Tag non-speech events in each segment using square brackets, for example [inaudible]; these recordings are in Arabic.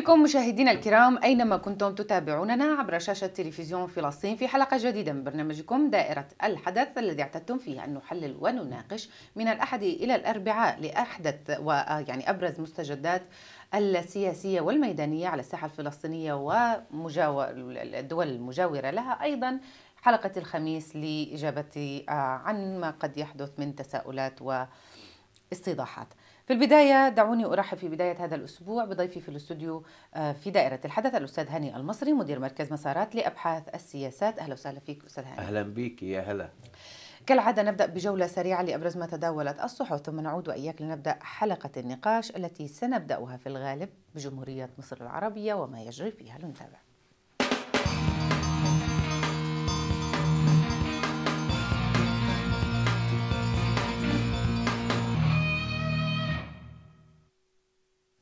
بكم مشاهدينا الكرام أينما كنتم تتابعوننا عبر شاشة تلفزيون فلسطين في حلقة جديدة من برنامجكم دائرة الحدث الذي اعتدتم فيه أن نحلل ونناقش من الأحد إلى الأربعاء لأحدث ويعني آه، أبرز مستجدات السياسية والميدانية على الساحة الفلسطينية ومجاور الدول المجاورة لها أيضا حلقة الخميس لإجابة آه، عن ما قد يحدث من تساؤلات واستيضاحات. في البداية دعوني أرحب في بداية هذا الأسبوع بضيفي في الاستوديو آه، في دائرة الحدث الأستاذ هاني المصري مدير مركز مسارات لأبحاث السياسات أهلا وسهلا فيك أستاذ هاني أهلا بك يا هلا كالعادة نبدأ بجولة سريعة لأبرز ما تداولت الصحف ثم نعود وإياك لنبدأ حلقة النقاش التي سنبدأها في الغالب بجمهورية مصر العربية وما يجري فيها لنتابع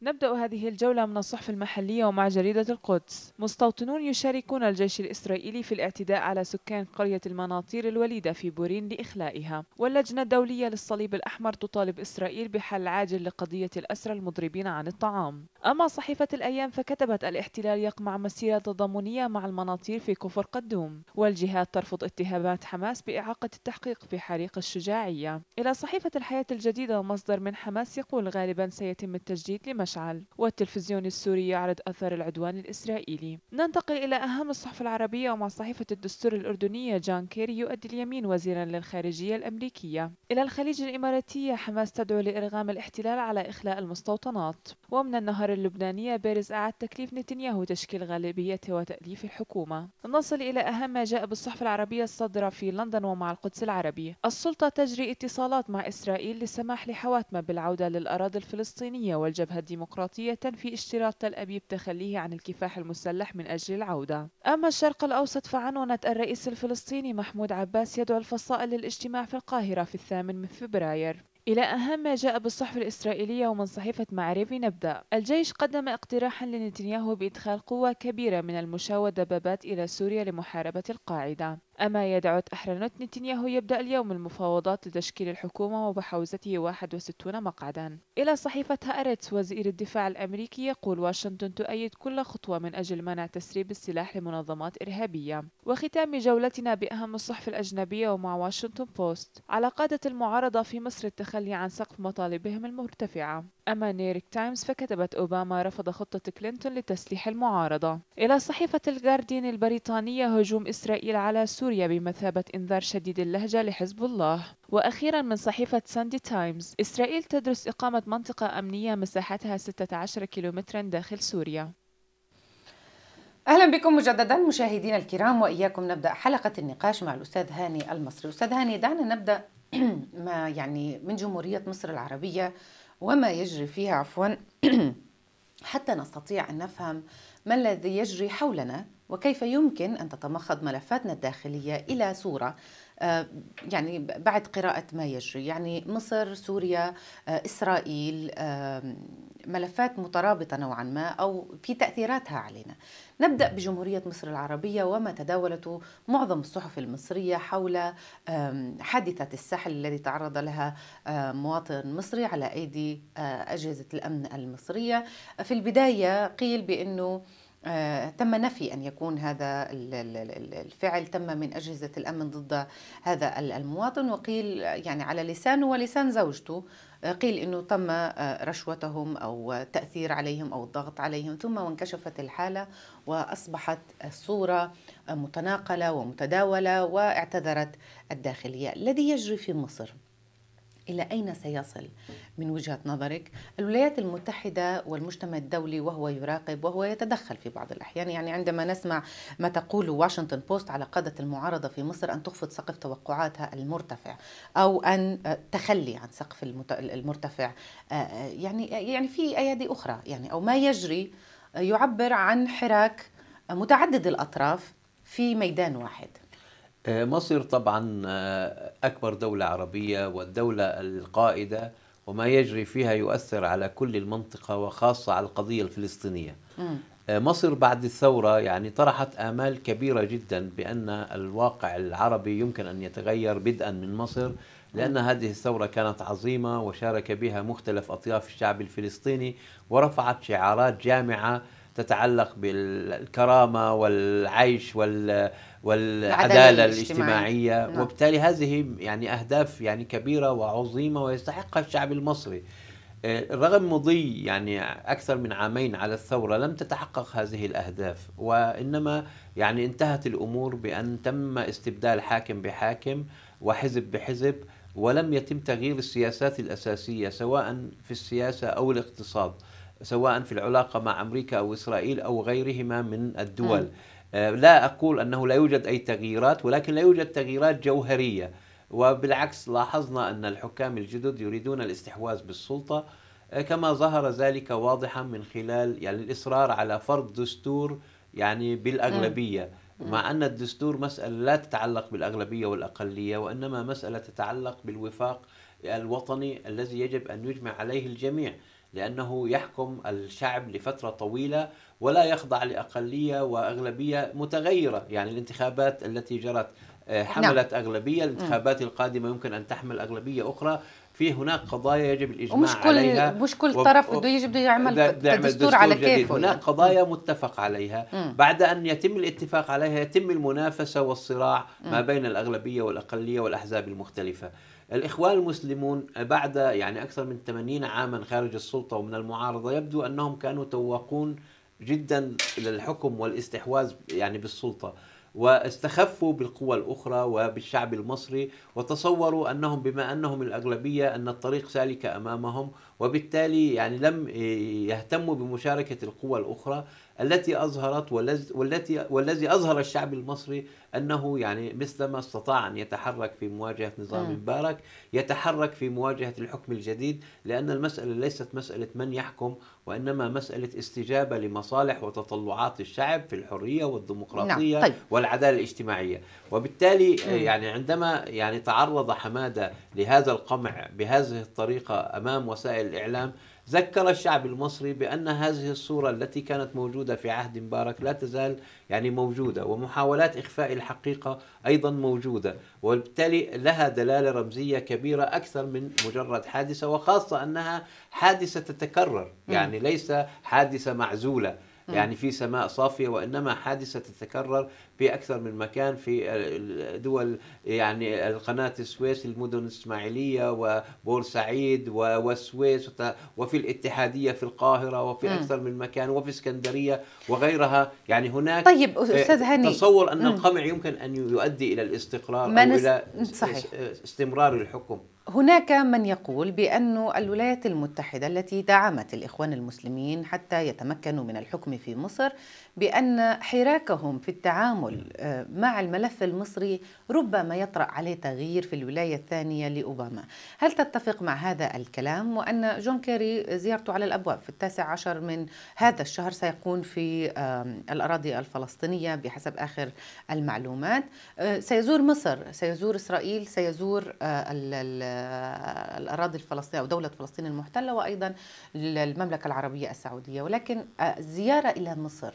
نبدأ هذه الجولة من الصحف المحلية ومع جريدة القدس مستوطنون يشاركون الجيش الإسرائيلي في الاعتداء على سكان قرية المناطير الوليدة في بورين لإخلائها واللجنة الدولية للصليب الأحمر تطالب إسرائيل بحل عاجل لقضية الأسرى المضربين عن الطعام أما صحيفة الأيام فكتبت الاحتلال يقمع مسيرة تضامنية مع المناطير في كفر قدوم والجهات ترفض اتهامات حماس بإعاقة التحقيق في حريق الشجاعية إلى صحيفة الحياة الجديدة مصدر من حماس يقول غالبا سيتم التجديد لمشاعر مشعل والتلفزيون السوري يعرض أثر العدوان الإسرائيلي ننتقل إلى أهم الصحف العربية ومع صحيفة الدستور الأردنية جان كيري يؤدي اليمين وزيرا للخارجية الأمريكية إلى الخليج الإماراتية حماس تدعو لإرغام الاحتلال على إخلاء المستوطنات ومن النهر اللبنانية بارز أعاد تكليف نتنياهو تشكيل غالبية وتأليف الحكومة نصل إلى أهم ما جاء بالصحف العربية الصادرة في لندن ومع القدس العربي السلطة تجري اتصالات مع إسرائيل للسماح لحواتمة بالعودة للأراضي الفلسطينية والجبهة الديمقراطية ديمقراطية في اشتراط تل أبيب تخليه عن الكفاح المسلح من أجل العودة أما الشرق الأوسط فعنونت الرئيس الفلسطيني محمود عباس يدعو الفصائل للاجتماع في القاهرة في الثامن من فبراير إلى أهم ما جاء بالصحف الإسرائيلية ومن صحيفة معرفي نبدأ الجيش قدم اقتراحا لنتنياهو بإدخال قوة كبيرة من المشاة والدبابات إلى سوريا لمحاربة القاعدة أما يدعو أحرنوت نتنياهو يبدأ اليوم المفاوضات لتشكيل الحكومة وبحوزته 61 مقعدا إلى صحيفة أريتس وزير الدفاع الأمريكي يقول واشنطن تؤيد كل خطوة من أجل منع تسريب السلاح لمنظمات إرهابية وختام جولتنا بأهم الصحف الأجنبية ومع واشنطن بوست على قادة المعارضة في مصر التخلي عن سقف مطالبهم المرتفعة أما نيويورك تايمز فكتبت أوباما رفض خطة كلينتون لتسليح المعارضة إلى صحيفة الجارديان البريطانية هجوم إسرائيل على سوريا بمثابة إنذار شديد اللهجة لحزب الله وأخيرا من صحيفة ساندي تايمز إسرائيل تدرس إقامة منطقة أمنية مساحتها 16 كيلومترا داخل سوريا اهلا بكم مجددا مشاهدينا الكرام واياكم نبدا حلقه النقاش مع الاستاذ هاني المصري استاذ هاني دعنا نبدا [clears throat] ما يعني من جمهوريه مصر العربيه وما يجري فيها عفوا [clears throat] حتى نستطيع أن نفهم ما الذي يجري حولنا وكيف يمكن أن تتمخض ملفاتنا الداخلية إلى صورة آه، يعني بعد قراءة ما يجري يعني مصر سوريا آه، إسرائيل ملفات مترابطة نوعا ما أو في تأثيراتها علينا نبدأ بجمهورية مصر العربية وما تداولته معظم الصحف المصرية حول حادثة السحل الذي تعرض لها مواطن مصري على أيدي أجهزة الأمن المصرية في البداية قيل بأنه آه، تم نفي أن يكون هذا الفعل تم من أجهزة الأمن ضد هذا المواطن وقيل يعني على لسانه ولسان زوجته آه، قيل انه تم آه، رشوتهم او تاثير عليهم او الضغط عليهم ثم وانكشفت الحاله واصبحت الصوره متناقله ومتداوله واعتذرت الداخليه الذي يجري في مصر إلى أين سيصل من وجهة نظرك الولايات المتحدة والمجتمع الدولي وهو يراقب وهو يتدخل في بعض الأحيان يعني عندما نسمع ما تقول واشنطن بوست على قادة المعارضة في مصر أن تخفض سقف توقعاتها المرتفع أو أن آه، تخلي عن سقف المرتفع آه، آه، يعني يعني في أيادي أخرى يعني أو ما يجري يعبر عن حراك متعدد الأطراف في ميدان واحد آه، مصر طبعا آه، أكبر دولة عربية والدولة القائدة وما يجري فيها يؤثر على كل المنطقة وخاصة على القضية الفلسطينية آه، مصر بعد الثورة يعني طرحت آمال كبيرة جدا بأن الواقع العربي يمكن أن يتغير بدءا من مصر لأن هذه الثورة كانت عظيمة وشارك بها مختلف أطياف الشعب الفلسطيني ورفعت شعارات جامعة تتعلق بالكرامه والعيش وال والعداله الاجتماعيه نعم. وبالتالي هذه يعني اهداف يعني كبيره وعظيمه ويستحقها الشعب المصري آه، رغم مضي يعني اكثر من عامين على الثوره لم تتحقق هذه الاهداف وانما يعني انتهت الامور بان تم استبدال حاكم بحاكم وحزب بحزب ولم يتم تغيير السياسات الاساسيه سواء في السياسه او الاقتصاد سواء في العلاقة مع أمريكا أو إسرائيل أو غيرهما من الدول م. نعم. آه، لا أقول أنه لا يوجد أي تغييرات ولكن لا يوجد تغييرات جوهرية وبالعكس لاحظنا أن الحكام الجدد يريدون الاستحواذ بالسلطة آه، كما ظهر ذلك واضحا من خلال يعني الإصرار على فرض دستور يعني بالأغلبية نعم. نعم. مع أن الدستور مسألة لا تتعلق بالأغلبية والأقلية وإنما مسألة تتعلق بالوفاق الوطني الذي يجب أن يجمع عليه الجميع لأنه يحكم الشعب لفترة طويلة ولا يخضع لأقلية وأغلبية متغيرة يعني الانتخابات التي جرت آه، نعم. حملت نعم. أغلبية الانتخابات القادمة يمكن أن تحمل أغلبية أخرى في هناك قضايا يجب الاجماع ومش كل عليها مش كل طرف بده يجي بده يعمل دستور, دستور على كيفه هناك يعني. قضايا متفق عليها م. بعد ان يتم الاتفاق عليها يتم المنافسه والصراع م. ما بين الاغلبيه والاقليه والاحزاب المختلفه الإخوان المسلمون بعد يعني أكثر من 80 عاما خارج السلطة ومن المعارضة يبدو أنهم كانوا تواقون جدا للحكم والاستحواذ يعني بالسلطة واستخفوا بالقوى الأخرى وبالشعب المصري وتصوروا أنهم بما أنهم الأغلبية أن الطريق سالك أمامهم وبالتالي يعني لم يهتموا بمشاركة القوى الأخرى التي أظهرت والتي والذي أظهر الشعب المصري أنه يعني مثلما استطاع أن يتحرك في مواجهة نظام نعم. مبارك يتحرك في مواجهة الحكم الجديد لأن المسألة ليست مسألة من يحكم وإنما مسألة استجابة لمصالح وتطلعات الشعب في الحرية والديمقراطية نعم. طيب. والعدالة الاجتماعية وبالتالي آه، يعني عندما يعني تعرض حمادة لهذا القمع بهذه الطريقة أمام وسائل الإعلام ذكر الشعب المصري بأن هذه الصورة التي كانت موجودة في عهد مبارك لا تزال يعني موجودة ومحاولات إخفاء الحقيقة أيضا موجودة وبالتالي لها دلالة رمزية كبيرة أكثر من مجرد حادثة وخاصة أنها حادثة تتكرر يعني ليس حادثة معزولة يعني في سماء صافية وإنما حادثة تتكرر في أكثر من مكان في دول يعني قناة السويس المدن الإسماعيلية وبورسعيد والسويس وفي الاتحادية في القاهرة وفي أكثر من مكان وفي اسكندرية وغيرها يعني هناك طيب آه، أستاذ هاني تصور أن القمع يمكن أن يؤدي إلى الاستقرار أو إلى صحيح. استمرار الحكم هناك من يقول بأن الولايات المتحدة التي دعمت الإخوان المسلمين حتى يتمكنوا من الحكم في مصر بأن حراكهم في التعامل آه، مع الملف المصري ربما يطرأ عليه تغيير في الولاية الثانية لأوباما هل تتفق مع هذا الكلام وأن جون كيري زيارته على الأبواب في التاسع عشر من هذا الشهر سيكون في الأراضي الفلسطينية بحسب آخر المعلومات آه، سيزور مصر سيزور إسرائيل سيزور آه، آه، الأراضي الفلسطينية أو دولة فلسطين المحتلة وأيضا المملكة العربية السعودية ولكن الزيارة آه، إلى مصر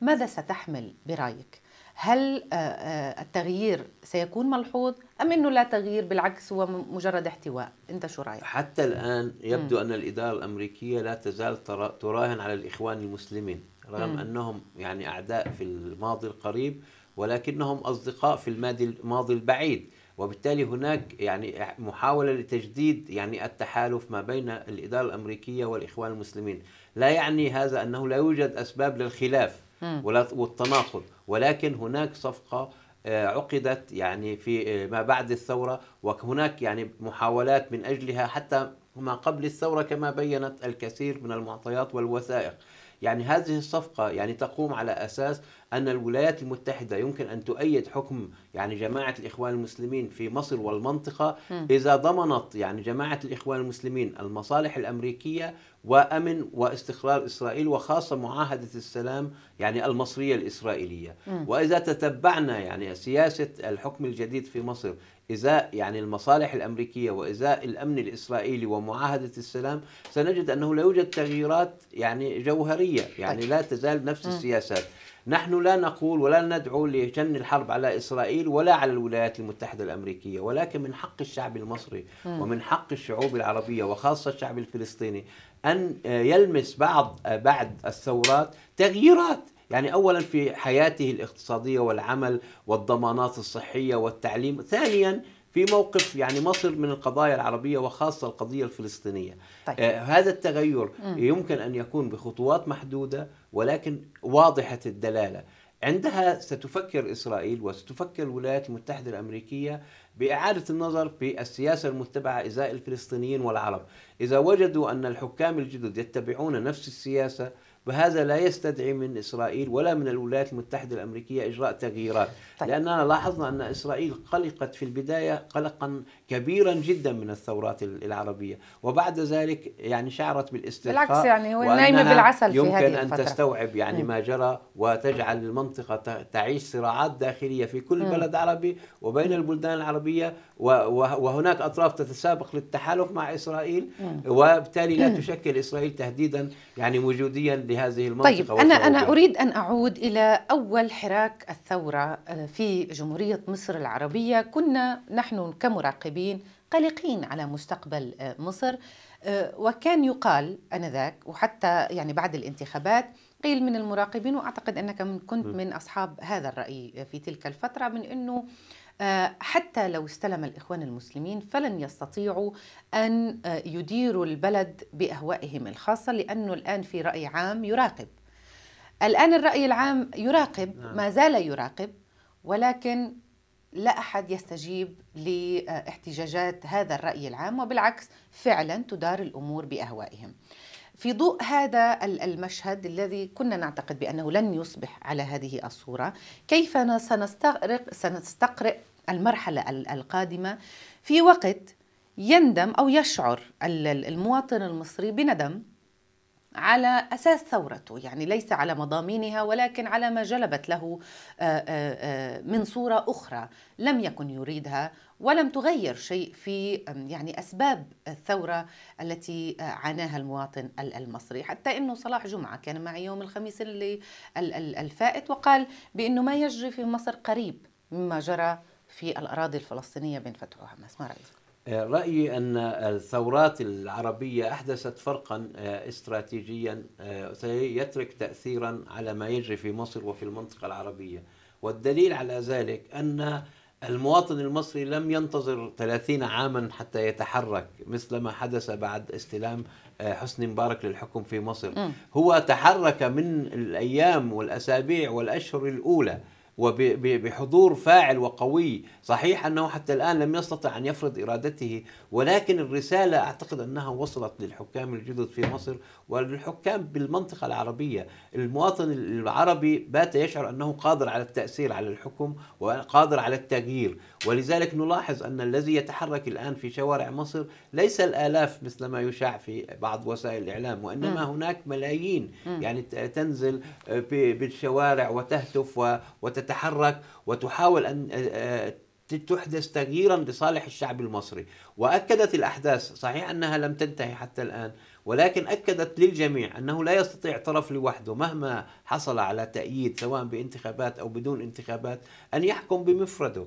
ماذا ستحمل برأيك؟ هل آه، التغيير سيكون ملحوظ أم أنه لا تغيير بالعكس هو مجرد احتواء أنت شو رأيك؟ حتى الآن يبدو أن الإدارة الأمريكية لا تزال تراهن على الإخوان المسلمين رغم مم. أنهم يعني أعداء في الماضي القريب ولكنهم أصدقاء في الماضي البعيد وبالتالي هناك يعني محاولة لتجديد يعني التحالف ما بين الإدارة الأمريكية والإخوان المسلمين لا يعني هذا أنه لا يوجد أسباب للخلاف ولا والتناقض ولكن هناك صفقة آه، عقدت يعني في آه، ما بعد الثورة وهناك يعني محاولات من أجلها حتى ما قبل الثورة كما بينت الكثير من المعطيات والوثائق يعني هذه الصفقة يعني تقوم على أساس أن الولايات المتحدة يمكن أن تؤيد حكم يعني جماعة الإخوان المسلمين في مصر والمنطقة إذا ضمنت يعني جماعة الإخوان المسلمين المصالح الأمريكية وامن واستقرار اسرائيل وخاصه معاهده السلام يعني المصريه الاسرائيليه م. واذا تتبعنا يعني سياسه الحكم الجديد في مصر ازاء يعني المصالح الامريكيه وازاء الامن الاسرائيلي ومعاهده السلام سنجد انه لا يوجد تغييرات يعني جوهريه يعني طيب. لا تزال نفس السياسات نحن لا نقول ولا ندعو لشن الحرب على اسرائيل ولا على الولايات المتحده الامريكيه ولكن من حق الشعب المصري ومن حق الشعوب العربيه وخاصه الشعب الفلسطيني أن يلمس بعض بعد الثورات تغييرات يعني أولا في حياته الاقتصادية والعمل والضمانات الصحية والتعليم ثانيا في موقف يعني مصر من القضايا العربية وخاصة القضية الفلسطينية طيب. آه هذا التغير م. يمكن أن يكون بخطوات محدودة ولكن واضحة الدلالة عندها ستفكر إسرائيل وستفكر الولايات المتحدة الأمريكية بإعادة النظر في السياسة المتبعة إزاء الفلسطينيين والعرب إذا وجدوا أن الحكام الجدد يتبعون نفس السياسة وهذا لا يستدعي من إسرائيل ولا من الولايات المتحدة الأمريكية إجراء تغييرات طيب. لأننا لاحظنا أن إسرائيل قلقت في البداية قلقا كبيرا جدا من الثورات العربية وبعد ذلك يعني شعرت بالاسترخاء بالعكس يعني هو نايمة بالعسل يمكن في هذه الفترة. أن الفترة. تستوعب يعني ما جرى وتجعل المنطقة تعيش صراعات داخلية في كل بلد عربي وبين البلدان العربية وهناك أطراف تتسابق للتحالف مع إسرائيل وبالتالي لا تشكل إسرائيل تهديدا يعني وجوديا هذه المنطقة طيب أنا أنا أريد أن أعود إلى أول حراك الثورة آه، في جمهورية مصر العربية كنا نحن كمراقبين قلقين على مستقبل آه، مصر آه، وكان يقال انذاك وحتى يعني بعد الانتخابات قيل من المراقبين واعتقد انك كنت من اصحاب هذا الراي في تلك الفتره من انه آه، حتى لو استلم الإخوان المسلمين فلن يستطيعوا أن آه، يديروا البلد بأهوائهم الخاصة لأنه الآن في رأي عام يراقب الآن الرأي العام يراقب نعم. ما زال يراقب ولكن لا أحد يستجيب لاحتجاجات هذا الرأي العام وبالعكس فعلا تدار الأمور بأهوائهم في ضوء هذا المشهد الذي كنا نعتقد بأنه لن يصبح على هذه الصورة كيف سنستقرئ المرحلة القادمة في وقت يندم أو يشعر المواطن المصري بندم على اساس ثورته يعني ليس على مضامينها ولكن على ما جلبت له آه، آه، آه، من صوره اخرى لم يكن يريدها ولم تغير شيء في يعني اسباب الثوره التي عاناها المواطن المصري حتى انه صلاح جمعه كان معي يوم الخميس اللي الفائت وقال بانه ما يجري في مصر قريب مما جرى في الأراضي الفلسطينية بين فتح وحماس ما رأيك؟ آه، رأيي أن الثورات العربية أحدثت فرقا آه، استراتيجيا آه، سيترك تأثيرا على ما يجري في مصر وفي المنطقة العربية والدليل على ذلك أن المواطن المصري لم ينتظر 30 عاما حتى يتحرك مثل ما حدث بعد استلام حسني مبارك للحكم في مصر م. هو تحرك من الأيام والأسابيع والأشهر الأولى وبحضور فاعل وقوي صحيح أنه حتى الآن لم يستطع أن يفرض إرادته ولكن الرسالة أعتقد أنها وصلت للحكام الجدد في مصر وللحكام بالمنطقة العربية المواطن العربي بات يشعر أنه قادر على التأثير على الحكم وقادر على التغيير ولذلك نلاحظ أن الذي يتحرك الآن في شوارع مصر ليس الآلاف مثل ما يشاع في بعض وسائل الإعلام وإنما م. هناك ملايين م. يعني تنزل آه، بالشوارع وتهتف وتتحرك تتحرك وتحاول أن آه، آه، تحدث تغييرا لصالح الشعب المصري وأكدت الأحداث صحيح أنها لم تنتهي حتى الآن ولكن أكدت للجميع أنه لا يستطيع طرف لوحده مهما حصل على تأييد سواء بانتخابات أو بدون انتخابات أن يحكم بمفرده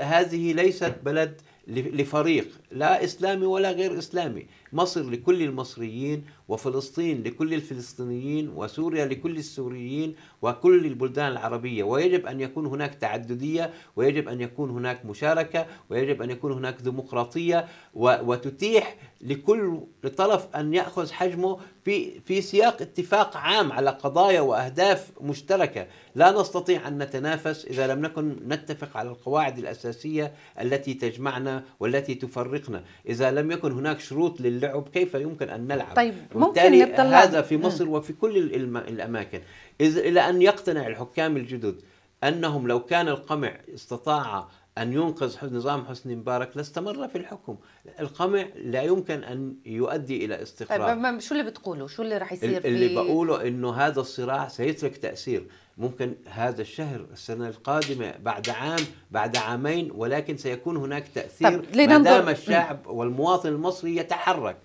هذه ليست بلد لفريق لا اسلامي ولا غير اسلامي، مصر لكل المصريين وفلسطين لكل الفلسطينيين وسوريا لكل السوريين وكل البلدان العربيه، ويجب ان يكون هناك تعدديه ويجب ان يكون هناك مشاركه ويجب ان يكون هناك ديمقراطيه وتتيح لكل طرف ان ياخذ حجمه في في سياق اتفاق عام على قضايا واهداف مشتركه، لا نستطيع ان نتنافس اذا لم نكن نتفق على القواعد الاساسيه التي تجمعنا والتي تفرقنا، اذا لم يكن هناك شروط للعب كيف يمكن ان نلعب؟ طيب ممكن نطلع هذا في مصر وفي كل الاماكن، اذا الى ان يقتنع الحكام الجدد انهم لو كان القمع استطاع أن ينقذ حسن نظام حسني مبارك لاستمر في الحكم القمع لا يمكن أن يؤدي إلى استقرار طيب شو اللي بتقوله شو اللي رح يصير في... اللي بقوله أنه هذا الصراع سيترك تأثير ممكن هذا الشهر السنة القادمة بعد عام بعد عامين ولكن سيكون هناك تأثير ما دام الشعب والمواطن المصري يتحرك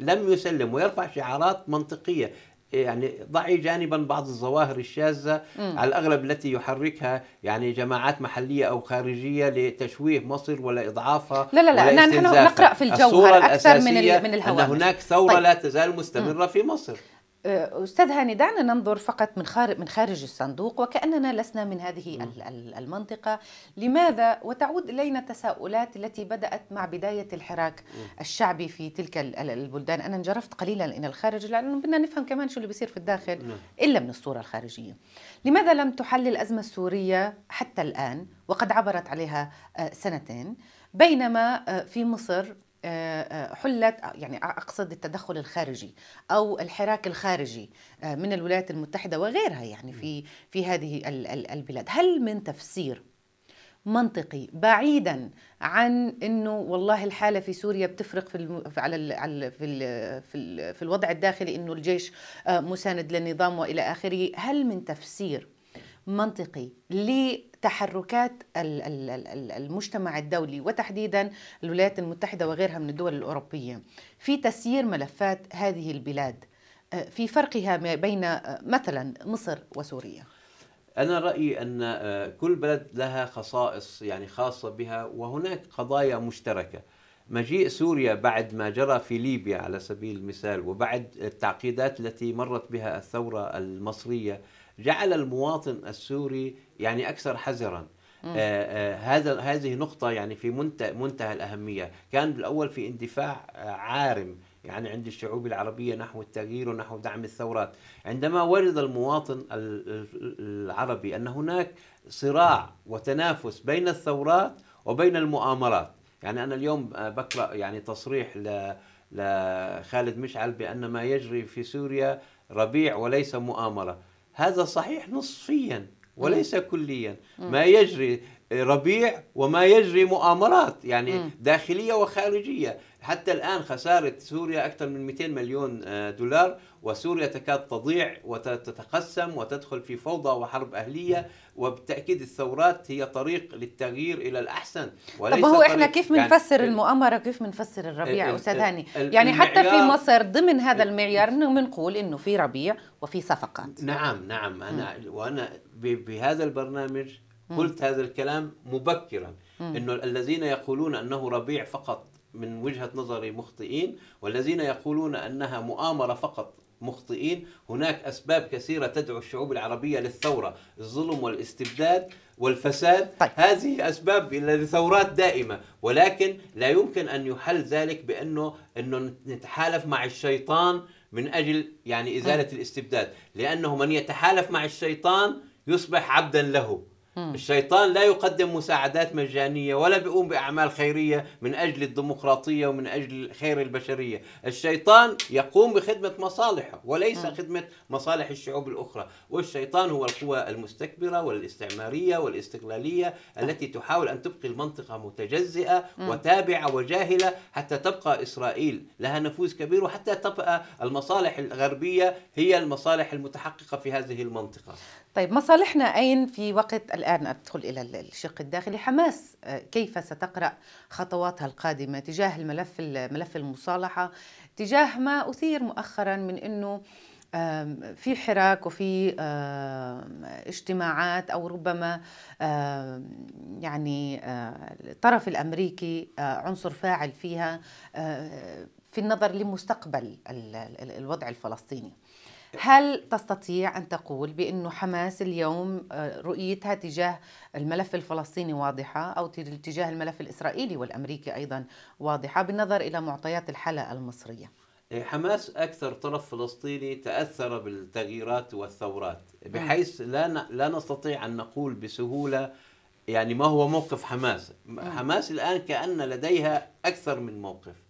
لم يسلم ويرفع شعارات منطقية يعني ضعي جانبا بعض الظواهر الشاذة على الأغلب التي يحركها يعني جماعات محلية أو خارجية لتشويه مصر ولا إضعافها لا لا لا نحن نقرأ في الجوهر أكثر من من الهوامش أن هناك ثورة طيب. لا تزال مستمرة م. في مصر أه، استاذ هاني دعنا ننظر فقط من خارج من خارج الصندوق وكاننا لسنا من هذه المنطقه لماذا وتعود الينا التساؤلات التي بدات مع بدايه الحراك الشعبي في تلك البلدان انا انجرفت قليلا الى الخارج لانه بدنا نفهم كمان شو اللي بيصير في الداخل الا من الصوره الخارجيه لماذا لم تحل الازمه السوريه حتى الان وقد عبرت عليها أه، سنتين بينما أه، في مصر آه، آه، حلت آه، يعني اقصد التدخل الخارجي او الحراك الخارجي من الولايات المتحده وغيرها يعني في في هذه البلاد هل من تفسير منطقي بعيدا عن انه والله الحاله في سوريا بتفرق في الم... على ال... في ال... في, ال... في الوضع الداخلي انه الجيش مساند للنظام والى اخره هل من تفسير منطقي ل تحركات المجتمع الدولي وتحديدا الولايات المتحدة وغيرها من الدول الأوروبية في تسيير ملفات هذه البلاد آه، في فرقها بين آه، مثلا مصر وسوريا أنا رأيي أن آه، كل بلد لها خصائص يعني خاصة بها وهناك قضايا مشتركة مجيء سوريا بعد ما جرى في ليبيا على سبيل المثال وبعد التعقيدات التي مرت بها الثورة المصرية جعل المواطن السوري يعني اكثر حذرا آه،, آه هذا هذه نقطة يعني في منتهى منتهى الأهمية كان بالأول في اندفاع آه، عارم يعني عند الشعوب العربية نحو التغيير ونحو دعم الثورات عندما ورد المواطن العربي أن هناك صراع وتنافس بين الثورات وبين المؤامرات يعني أنا اليوم آه، بقرأ يعني تصريح لخالد مشعل بأن ما يجري في سوريا ربيع وليس مؤامرة هذا صحيح نصفيا وليس كليا ما يجري ربيع وما يجري مؤامرات يعني داخلية وخارجية حتى الآن خسارة سوريا أكثر من 200 مليون آه، دولار وسوريا تكاد تضيع وتتقسم وتدخل في فوضى وحرب أهلية وبالتأكيد الثورات هي طريق للتغيير إلى الأحسن وليس طب هو إحنا كيف بنفسر يعني المؤامرة كيف بنفسر الربيع أستاذ هاني يعني حتى في مصر ضمن هذا المعيار بنقول إنه في ربيع وفي صفقات نعم نعم أنا وأنا بهذا البرنامج قلت هذا الكلام مبكرا انه الذين يقولون انه ربيع فقط من وجهه نظري مخطئين والذين يقولون انها مؤامره فقط مخطئين هناك أسباب كثيرة تدعو الشعوب العربية للثورة الظلم والاستبداد والفساد طيب. هذه أسباب لثورات دائمة ولكن لا يمكن أن يحل ذلك بأنه أنه نتحالف مع الشيطان من أجل يعني إزالة الاستبداد لأنه من يتحالف مع الشيطان يصبح عبدا له الشيطان لا يقدم مساعدات مجانية ولا بيقوم بأعمال خيرية من أجل الديمقراطية ومن أجل خير البشرية الشيطان يقوم بخدمة مصالحه وليس خدمة مصالح الشعوب الأخرى والشيطان هو القوى المستكبرة والاستعمارية والاستقلالية التي تحاول أن تبقي المنطقة متجزئة وتابعة وجاهلة حتى تبقى إسرائيل لها نفوذ كبير وحتى تبقى المصالح الغربية هي المصالح المتحققة في هذه المنطقة طيب مصالحنا أين في وقت الآن أدخل إلى الشق الداخلي حماس آه، كيف ستقرأ خطواتها القادمة تجاه الملف ملف المصالحة تجاه ما أثير مؤخرا من أنه في حراك وفي اجتماعات او ربما يعني آه، الطرف الامريكي آه، عنصر فاعل فيها في النظر لمستقبل الوضع الفلسطيني هل تستطيع أن تقول بأنه حماس اليوم آه، رؤيتها تجاه الملف الفلسطيني واضحة أو تجاه الملف الإسرائيلي والأمريكي أيضا واضحة بالنظر إلى معطيات الحاله المصرية إيه، حماس أكثر طرف فلسطيني تأثر بالتغييرات والثورات بحيث لا لا نستطيع أن نقول بسهولة يعني ما هو موقف حماس حماس الآن كأن لديها أكثر من موقف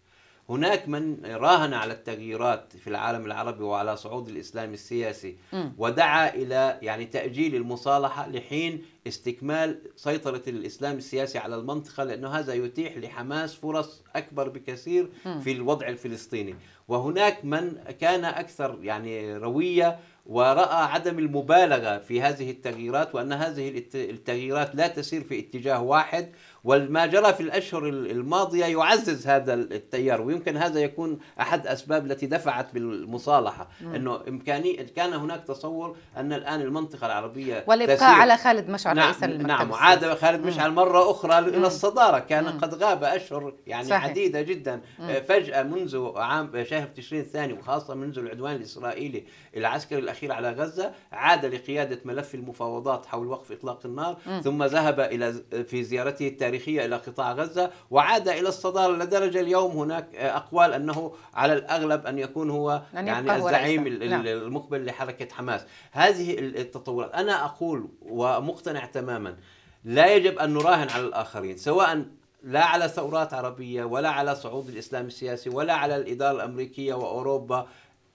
هناك من راهن على التغييرات في العالم العربي وعلى صعود الإسلام السياسي م. ودعا إلى يعني تأجيل المصالحة لحين استكمال سيطرة الإسلام السياسي على المنطقة لأنه هذا يتيح لحماس فرص أكبر بكثير في الوضع الفلسطيني وهناك من كان أكثر يعني روية ورأى عدم المبالغة في هذه التغييرات وأن هذه التغييرات لا تسير في اتجاه واحد وما جرى في الأشهر الماضية يعزز هذا التيار ويمكن هذا يكون أحد أسباب التي دفعت بالمصالحة م. أنه إمكاني كان هناك تصور أن الآن المنطقة العربية والإبقاء تسير. على خالد مشعل نعم رئيس نعم عاد خالد مشعل مرة أخرى م. إلى الصدارة كان م. قد غاب أشهر يعني صحيح. عديدة جدا م. آه، فجأة منذ عام شهر تشرين الثاني وخاصة منذ العدوان الإسرائيلي العسكري الأخير على غزة عاد لقيادة ملف المفاوضات حول وقف إطلاق النار م. ثم ذهب إلى في زيارته التاريخية تاريخية إلى قطاع غزة وعاد إلى الصدارة لدرجة اليوم هناك آه، أقوال أنه على الأغلب أن يكون هو أن يعني الزعيم نعم. المقبل لحركة حماس هذه التطورات أنا أقول ومقتنع تماما لا يجب أن نراهن على الآخرين سواء لا على ثورات عربية ولا على صعود الإسلام السياسي ولا على الإدارة الأمريكية وأوروبا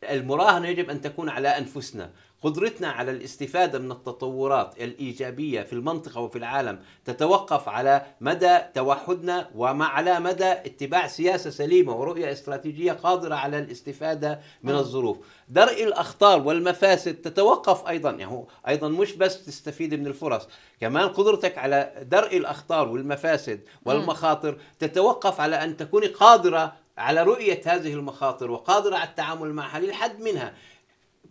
المراهنة يجب أن تكون على أنفسنا قدرتنا على الاستفادة من التطورات الإيجابية في المنطقة وفي العالم تتوقف على مدى توحدنا وما على مدى اتباع سياسة سليمة ورؤية استراتيجية قادرة على الاستفادة من نعم. الظروف درء الأخطار والمفاسد تتوقف أيضا يعني أيضا مش بس تستفيد من الفرص كمان قدرتك على درء الأخطار والمفاسد والمخاطر تتوقف على أن تكوني قادرة على رؤية هذه المخاطر وقادرة على التعامل معها للحد منها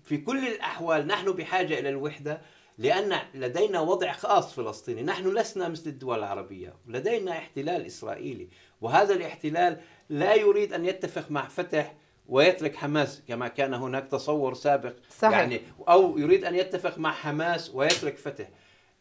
في كل الأحوال نحن بحاجة إلى الوحدة لأن لدينا وضع خاص فلسطيني نحن لسنا مثل الدول العربية لدينا احتلال إسرائيلي وهذا الاحتلال لا يريد أن يتفق مع فتح ويترك حماس كما كان هناك تصور سابق صحيح. يعني أو يريد أن يتفق مع حماس ويترك فتح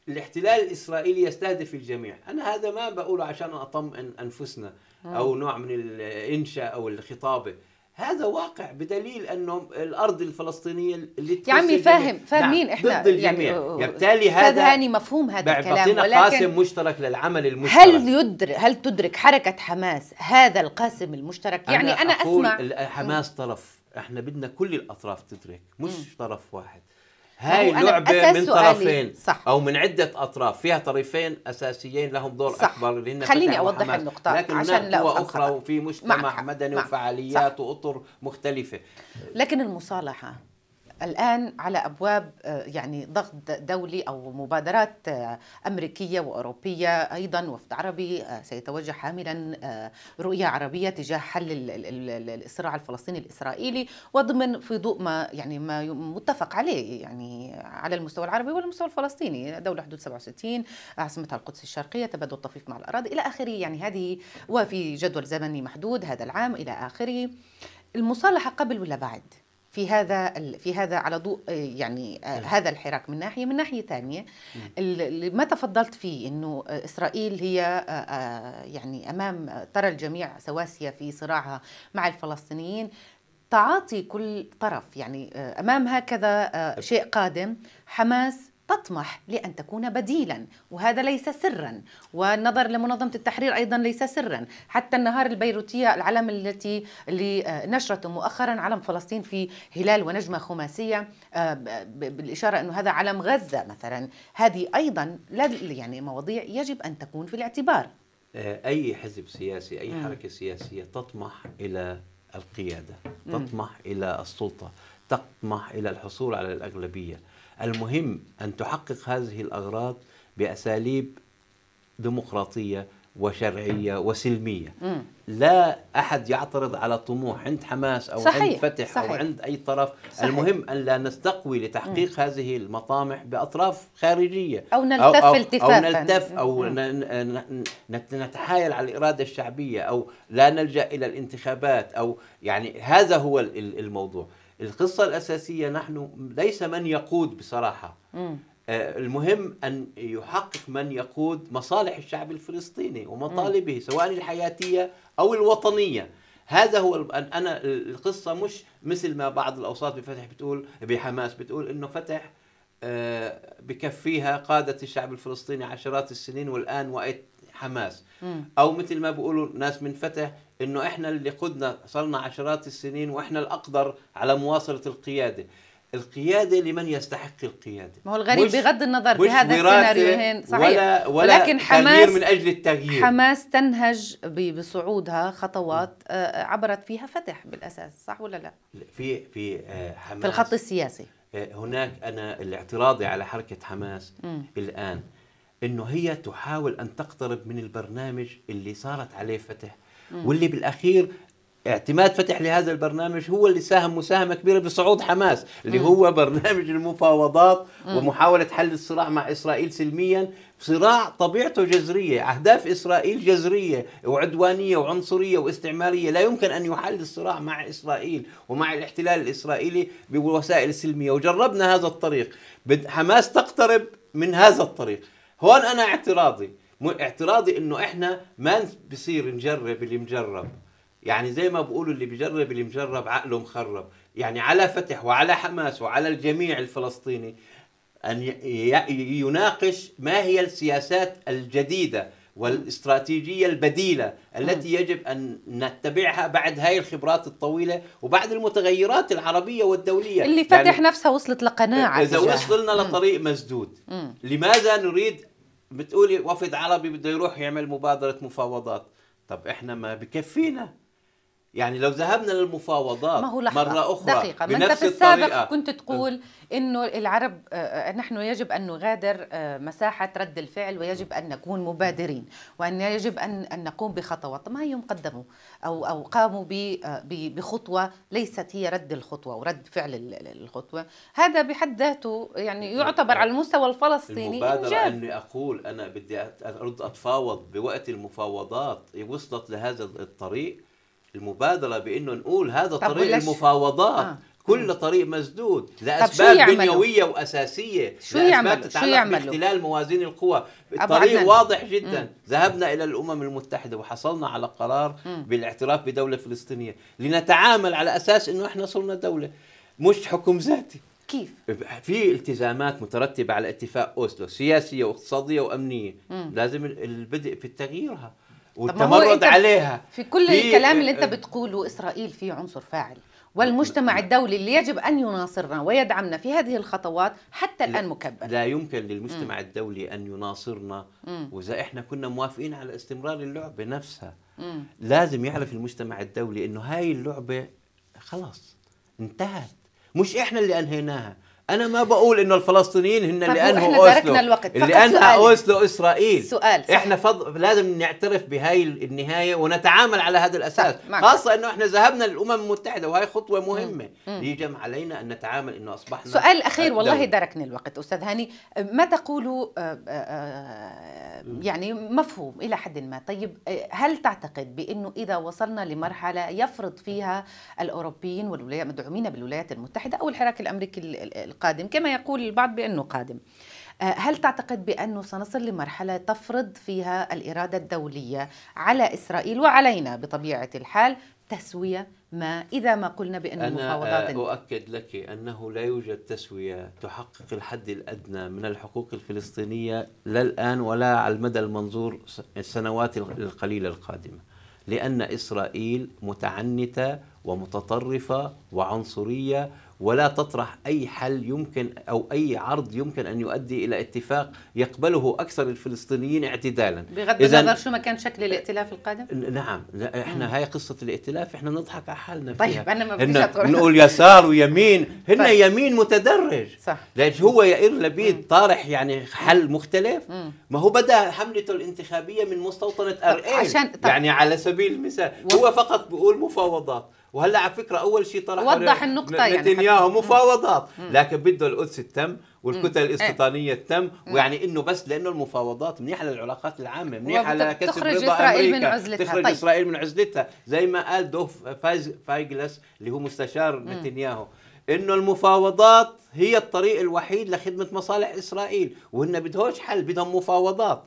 الاحتلال الإسرائيلي يستهدف الجميع أنا هذا ما بقوله عشان أطمئن أنفسنا آه. أو نوع من الإنشاء أو الخطابة هذا واقع بدليل انه الارض الفلسطينيه اللي يا عمي فاهم فاهمين نعم. احنا ضد يعني الجميع يعني يبتالي هذا هاني يعني مفهوم هذا الكلام ولكن قاسم مشترك للعمل المشترك هل يدرك هل تدرك حركه حماس هذا القاسم المشترك يعني انا, أنا أقول اسمع حماس طرف احنا بدنا كل الاطراف تدرك مش م. طرف واحد هاي لعبة من طرفين صح. أو من عدة أطراف فيها طرفين أساسيين لهم دور صح. أكبر اللي هن خليني أوضح حماس. النقطة لكن عشان لا أفهم أخرى وفي مجتمع معك. مدني معك. وفعاليات صح. وأطر مختلفة لكن المصالحة الآن على أبواب آه، يعني ضغط دولي أو مبادرات آه، أمريكية وأوروبية أيضا وفد عربي آه، سيتوجه حاملا رؤية عربية تجاه حل الصراع الفلسطيني الإسرائيلي وضمن في ضوء ما يعني ما متفق عليه يعني على المستوى العربي والمستوى الفلسطيني دولة حدود 67 عاصمتها القدس الشرقية تبادل طفيف مع الأراضي إلى آخره يعني هذه وفي جدول زمني محدود هذا العام إلى آخره المصالحة قبل ولا بعد؟ في هذا في هذا على ضوء آه، يعني آه، هذا الحراك من ناحيه من ناحيه ثانيه ما تفضلت فيه انه آه، اسرائيل هي يعني امام ترى الجميع سواسيه في صراعها مع الفلسطينيين تعاطي كل طرف يعني امام هكذا شيء قادم حماس تطمح لأن تكون بديلا وهذا ليس سرا والنظر لمنظمة التحرير أيضا ليس سرا حتى النهار البيروتية العلم التي اللي نشرته مؤخرا علم فلسطين في هلال ونجمة خماسية آه، بالإشارة أنه هذا علم غزة مثلا هذه أيضا يعني مواضيع يجب أن تكون في الاعتبار آه، أي حزب سياسي أي حركة سياسية تطمح إلى القيادة تطمح إلى السلطة تطمح إلى الحصول على الأغلبية المهم أن تحقق هذه الأغراض بأساليب ديمقراطية وشرعية وسلمية لا أحد يعترض على طموح عند حماس أو صحيح. عند فتح صحيح. أو عند أي طرف صحيح. المهم أن لا نستقوي لتحقيق م. هذه المطامح بأطراف خارجية أو نلتف أو, أو, التفافا. أو نلتف أو نتحايل على الإرادة الشعبية أو لا نلجأ إلى الانتخابات أو يعني هذا هو الموضوع القصة الأساسية نحن ليس من يقود بصراحة آه، المهم أن يحقق من يقود مصالح الشعب الفلسطيني ومطالبه سواء الحياتية أو الوطنية هذا هو أنا القصة مش مثل ما بعض الأوساط بفتح بتقول بحماس بتقول إنه فتح آه، بكفيها قادة الشعب الفلسطيني عشرات السنين والآن وقت حماس أو مثل ما بيقولوا ناس من فتح انه احنا اللي قدنا صرنا عشرات السنين واحنا الاقدر على مواصله القياده القيادة لمن يستحق القيادة ما هو الغريب بغض النظر بهذا السيناريوهين صحيح ولا ولا ولكن حماس من أجل التغيير حماس تنهج بصعودها خطوات آه، عبرت فيها فتح بالأساس صح ولا لا؟ في في آه، حماس في الخط السياسي آه، هناك أنا الاعتراضي على حركة حماس م. الآن أنه هي تحاول أن تقترب من البرنامج اللي صارت عليه فتح واللي بالاخير اعتماد فتح لهذا البرنامج هو اللي ساهم مساهمه كبيره بصعود حماس اللي هو برنامج المفاوضات ومحاوله حل الصراع مع اسرائيل سلميا صراع طبيعته جذريه اهداف اسرائيل جذريه وعدوانيه وعنصريه واستعماريه لا يمكن ان يحل الصراع مع اسرائيل ومع الاحتلال الاسرائيلي بوسائل سلمية وجربنا هذا الطريق حماس تقترب من هذا الطريق هون انا اعتراضي اعتراضي انه احنا ما بصير نجرب اللي مجرب يعني زي ما بقولوا اللي بجرب اللي مجرب عقله مخرب يعني على فتح وعلى حماس وعلى الجميع الفلسطيني ان يناقش ما هي السياسات الجديده والاستراتيجية البديلة التي نعم. يجب أن نتبعها بعد هاي الخبرات الطويلة وبعد المتغيرات العربية والدولية اللي يعني فتح يعني نفسها وصلت لقناعة إذا وصلنا لطريق مسدود لماذا نريد بتقولي وفد عربي بده يروح يعمل مبادرة مفاوضات طب احنا ما بكفينا يعني لو ذهبنا للمفاوضات ما هو لحظة. مرة أخرى دقيقة بنفس ما أنت في السابق الطريقة. كنت تقول أنه العرب آه، آه، نحن يجب أن نغادر آه، مساحة رد الفعل ويجب أن نكون مبادرين وأن يجب أن, أن نقوم بخطوات ما هم قدموا أو, أو قاموا بخطوة ليست هي رد الخطوة ورد فعل الخطوة هذا بحد ذاته يعني يعتبر على المستوى الفلسطيني المبادرة إنجاز. أني أقول أنا بدي أرد أتفاوض بوقت المفاوضات وصلت لهذا الطريق المبادره بانه نقول هذا طريق المفاوضات آه. كل طريق مسدود لاسباب بنيويه واساسيه شو يعمل شو يعمل باختلال موازين القوى الطريق واضح جدا مم. ذهبنا الى الامم المتحده وحصلنا على قرار مم. بالاعتراف بدوله فلسطينيه لنتعامل على اساس انه احنا صرنا دوله مش حكم ذاتي كيف؟ في التزامات مترتبة على اتفاق أوسلو سياسية واقتصادية وأمنية مم. لازم البدء في تغييرها والتمرد عليها في كل في الكلام اللي انت آه، آه. بتقوله اسرائيل فيه عنصر فاعل والمجتمع الدولي اللي يجب ان يناصرنا ويدعمنا في هذه الخطوات حتى الان مكبر لا يمكن للمجتمع م. الدولي ان يناصرنا واذا احنا كنا موافقين على استمرار اللعبه نفسها م. لازم يعرف المجتمع الدولي انه هاي اللعبه خلاص انتهت مش احنا اللي انهيناها انا ما بقول انه الفلسطينيين هن اللي انهوا اوسلو الوقت. اللي انهى اوسلو اسرائيل سؤال صح. احنا فض... لازم نعترف بهاي النهايه ونتعامل على هذا الاساس خاصه انه احنا ذهبنا للامم المتحده وهي خطوه مهمه يجب علينا ان نتعامل انه اصبحنا سؤال اخير الدولة. والله دركني الوقت استاذ هاني ما تقول آه، آه، آه، يعني مفهوم الى حد ما طيب هل تعتقد بانه اذا وصلنا لمرحله يفرض فيها الاوروبيين والولايات مدعومين بالولايات المتحده او الحراك الامريكي القادم كما يقول البعض بأنه قادم آه، هل تعتقد بأنه سنصل لمرحلة تفرض فيها الإرادة الدولية على إسرائيل وعلينا بطبيعة الحال تسوية ما إذا ما قلنا بأن أنا المفاوضات أنا آه، أؤكد لك أنه لا يوجد تسوية تحقق الحد الأدنى من الحقوق الفلسطينية لا الآن ولا على المدى المنظور السنوات القليلة القادمة لأن إسرائيل متعنتة ومتطرفة وعنصرية ولا تطرح أي حل يمكن أو أي عرض يمكن أن يؤدي إلى اتفاق يقبله أكثر الفلسطينيين اعتدالا بغض النظر شو ما كان شكل الائتلاف القادم؟ نعم إحنا مم. هاي قصة الائتلاف إحنا نضحك على حالنا طيب، فيها طيب أنا ما بديش نقول يسار ويمين هن طيب. يمين متدرج صح لأن هو يائر لبيد مم. طارح يعني حل مختلف مم. ما هو بدأ حملته الانتخابية من مستوطنة أرئيل عشان يعني على سبيل المثال و... هو فقط بيقول مفاوضات وهلا على فكره اول شيء طرح وضح النقطه يعني نتنياهو مفاوضات لكن بده القدس تتم والكتل الاستيطانيه تتم إيه. ويعني انه بس لانه المفاوضات منيحه للعلاقات العامه منيحه لكسب رضا اسرائيل من عزلتها تخرج طيب. اسرائيل من عزلتها زي ما قال دوف فايجلس اللي هو مستشار نتنياهو انه المفاوضات هي الطريق الوحيد لخدمه مصالح اسرائيل وهن بدهوش حل بدهم مفاوضات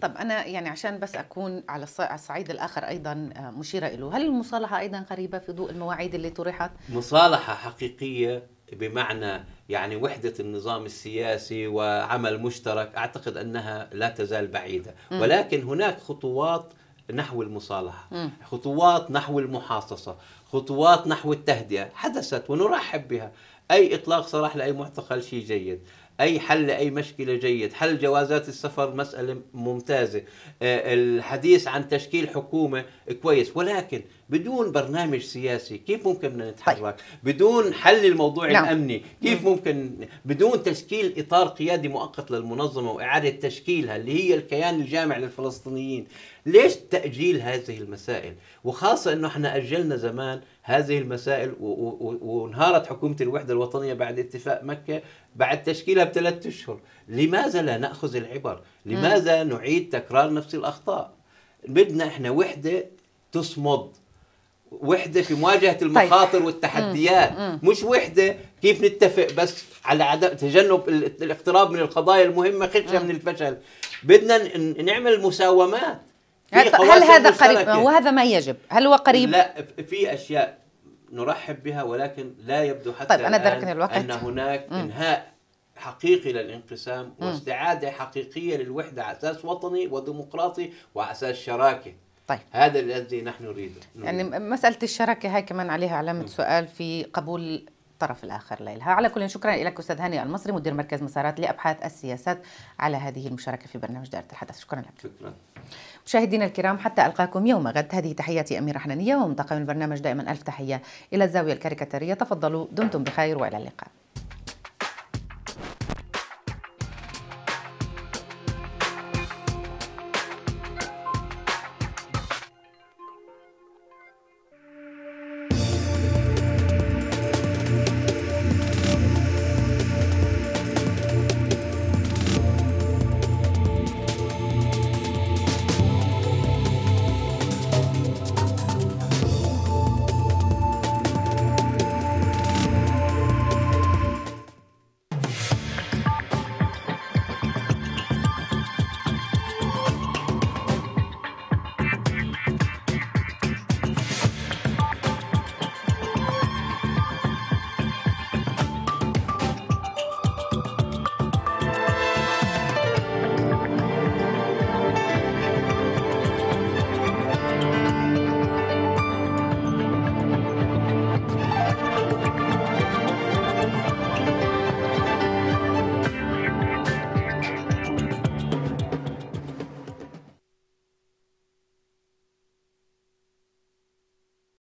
طب انا يعني عشان بس اكون على الصعيد الاخر ايضا آه، مشيره له، هل المصالحه ايضا قريبه في ضوء المواعيد اللي طرحت؟ مصالحه حقيقيه بمعنى يعني وحدة النظام السياسي وعمل مشترك أعتقد أنها لا تزال بعيدة ولكن هناك خطوات نحو المصالحة خطوات نحو المحاصصة خطوات نحو التهدئة حدثت ونرحب بها أي إطلاق سراح لأي معتقل شيء جيد اي حل لاي مشكله جيد حل جوازات السفر مساله ممتازه آه، الحديث عن تشكيل حكومه كويس ولكن بدون برنامج سياسي كيف ممكن نتحرك طيب. بدون حل الموضوع نعم. الامني كيف ممكن بدون تشكيل اطار قيادي مؤقت للمنظمه واعاده تشكيلها اللي هي الكيان الجامع للفلسطينيين ليش تاجيل هذه المسائل وخاصه انه احنا اجلنا زمان هذه المسائل وانهارت حكومه الوحده الوطنيه بعد اتفاق مكه بعد تشكيلها بثلاث اشهر لماذا لا ناخذ العبر لماذا نعيد تكرار نفس الاخطاء بدنا احنا وحده تصمد وحده في مواجهه طيب. المخاطر طيب. والتحديات مم. مم. مش وحده كيف نتفق بس على عدم تجنب الاقتراب من القضايا المهمه خشيه من الفشل بدنا نعمل مساومات هل هذا قريب وهذا ما يجب هل هو قريب لا في اشياء نرحب بها ولكن لا يبدو حتى طيب أنا الآن الوقت. أن هناك مم. إنهاء حقيقي للانقسام واستعادة حقيقية للوحدة على أساس وطني وديمقراطي وعلى أساس شراكة طيب هذا الذي نحن نريده يعني مساله الشراكه هاي كمان عليها علامه سؤال في قبول الطرف الاخر لها على كل شكرا لك استاذ هاني المصري مدير مركز مسارات لابحاث السياسات على هذه المشاركه في برنامج دائره الحدث شكرا لك شكرا مشاهدينا الكرام حتى القاكم يوم غد هذه تحياتي اميره حنانيه ومن طاقم البرنامج دائما الف تحيه الى الزاويه الكاريكاتيريه تفضلوا دمتم بخير والى اللقاء